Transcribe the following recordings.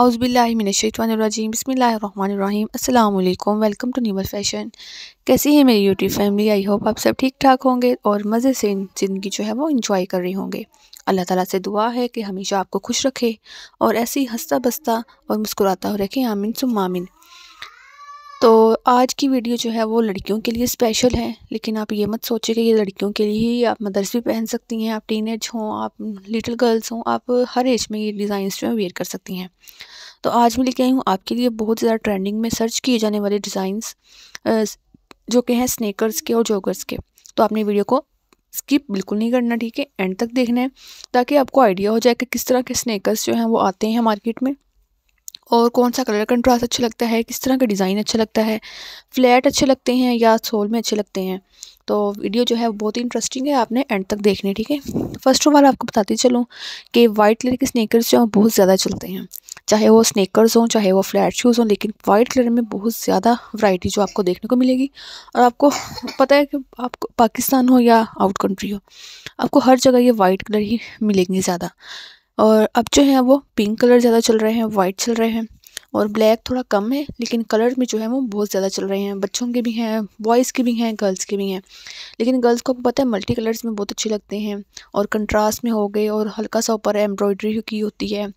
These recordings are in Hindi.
आउज़बिल्लिमिनशतवानरजीम बसमीम अल्लाम वेलकम टू न्यूबल फैशन कैसी है मेरी यूट्यूब फैमिली आई होप आप सब ठीक ठाक होंगे और मज़े से ज़िंदगी जो है वो इंजॉय कर रहे होंगे अल्लाह ताला से दुआ है कि हमेशा आपको खुश रखे और ऐसी हंसता बसता और मुस्कुराता रखें आमिन सुम आमिन तो आज की वीडियो जो है वो लड़कियों के लिए स्पेशल है लेकिन आप ये मत सोचें कि ये लड़कियों के लिए ही आप मदर्स भी पहन सकती हैं आप टीन एज हों आप लिटिल गर्ल्स हों आप हर एज में ये डिज़ाइंस जो है वेयर कर सकती हैं तो आज मैं लेके आई हूँ आपके लिए बहुत ज़्यादा ट्रेंडिंग में सर्च किए जाने वाले डिज़ाइंस जो कि हैं स्नैकर्स के और जॉगर्स के तो आपने वीडियो को स्किप बिल्कुल नहीं करना ठीक है एंड तक देखना है ताकि आपको आइडिया हो जाए कि किस तरह के स्नैकर्स जो हैं वो आते हैं मार्केट में और कौन सा कलर कंट्रास्ट अच्छा लगता है किस तरह का डिज़ाइन अच्छा लगता है फ्लैट अच्छे लगते हैं या सोल में अच्छे लगते हैं तो वीडियो जो है वो बहुत ही इंटरेस्टिंग है आपने एंड तक देखने ठीक है फर्स्ट ऑफ ऑल आपको बताती चलूँ कि वाइट कलर के स्नैकर्स जो हैं बहुत ज़्यादा चलते हैं चाहे वो स्नैकर्स हों चाहे वो फ्लैट शूज़ हों लेकिन वाइट कलर में बहुत ज़्यादा वैरायटी जो आपको देखने को मिलेगी और आपको पता है कि आपको पाकिस्तान हो या आउट कंट्री हो आपको हर जगह ये वाइट कलर ही मिलेंगे ज़्यादा और अब जो है वो पिंक कलर ज़्यादा चल रहे हैं वाइट चल रहे हैं और ब्लैक थोड़ा कम है लेकिन कलर में जो है वो बहुत ज़्यादा चल रहे हैं बच्चों के भी हैं बॉयज़ के भी हैं गर्ल्स के भी हैं लेकिन गर्ल्स को पता है मल्टी कलर्स में बहुत अच्छे लगते हैं और कंट्रास्ट में हो गए और हल्का सा ऊपर एम्ब्रॉयडरी की होती है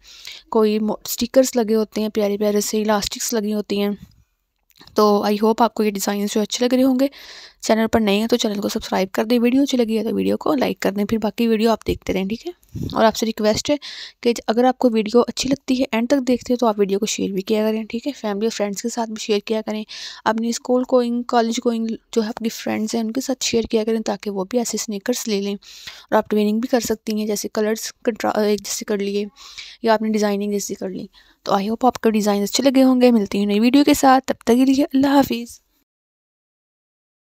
कोई स्टिकर्स लगे होते हैं प्यारे प्यारे से इलास्टिक्स लगी होती हैं तो आई होप आपको ये डिज़ाइन जो अच्छे लग रहे होंगे चैनल पर नए हैं तो चैनल को सब्सक्राइब कर दें वीडियो अच्छी लगी है तो वीडियो को लाइक कर दें फिर बाकी वीडियो आप देखते रहें ठीक है और आपसे रिक्वेस्ट है कि अगर आपको वीडियो अच्छी लगती है एंड तक देखते हैं तो आप वीडियो को शेयर भी किया करें ठीक है फैमिली और फ्रेंड्स के साथ भी शेयर किया करें अपनी स्कूल गोइंग कॉलेज गोइंग जो है आपकी फ्रेंड्स हैं उनके साथ शेयर किया करें ताकि वो भी ऐसे स्निकर्स ले लें और आप ट्रेनिंग भी कर सकती हैं जैसे कलर्स एक जैसे कर लिए या आपने डिज़ाइनिंग जैसे कर ली तो आई होप आपके डिज़ाइन अच्छे लगे होंगे मिलती हैं नई वीडियो के साथ तब तक के लिए अल्लाह हाफिज़